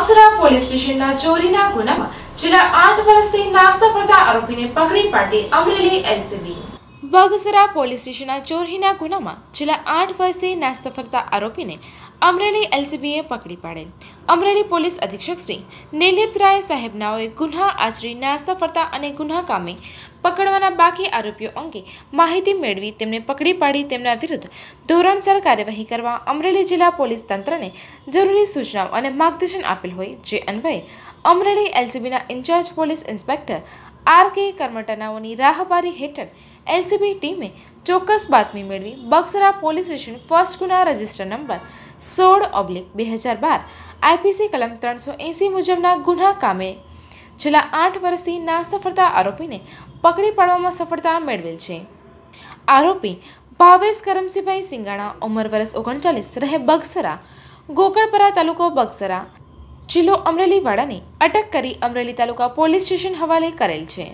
Bagasara police સ્ટેશનના ચોરીના ગુનામાં છેલ્લા આઠ વર્ષથી નાસ્તા ફરતા આરોપીને પકડી પાડતી અમરેલી એલસીબી બગસરા પોલીસ સ્ટેશનના ચોરીના ગુનામાં છેલ્લા આઠ વર્ષથી નાસ્તા ફરતા આરોપીને અમરેલી એલસીબીએ પકડી પાડેલ અમરેલી પોલીસ અધિક્ષક શ્રી નિલીપ રાય સાહેબનાઓએ ગુન્હા આચરી નાસ્તા ફરતા અને ગુન્હા કામે પકડવાના બાકી આરોપીઓ અંગે માહિતી મેળવી તેમને પકડી પાડી તેમના વિરુદ્ધ ધોરણસર કાર્યવાહી કરવા અમરેલી જિલ્લા પોલીસ તંત્રને જરૂરી સૂચનાઓ અને માર્ગદર્શન આપેલ હોય જે અન્વયે અમરેલી એલસીબીના incharge police inspector R K કર્મટનાઓની રાહબારી હેઠળ એલસીબી ટીમે ચોક્કસ બાતમી મેળવી બક્સરા પોલીસ સ્ટેશન ફર્સ્ટ ગુના રજિસ્ટર નંબર સોળ ઓબ્લિક બે હજાર બાર આઈપીસી કલમ ત્રણસો એંસી મુજબના ગુના કામે છેલ્લા આઠ વર્ષથી ના સફળતા આરોપીને પકડી પાડવામાં સફળતા મેળવેલ છે આરોપી ભાવેશ કરમસિંહભાઈ સિંગાણા ઉંમર વર્ષ ઓગણચાલીસ રહે બગસરા ગોકળપરા તાલુકો બગસરા જિલ્લો અમરેલીવાળાની અટક કરી અમરેલી તાલુકા પોલીસ સ્ટેશન હવાલે કરેલ છે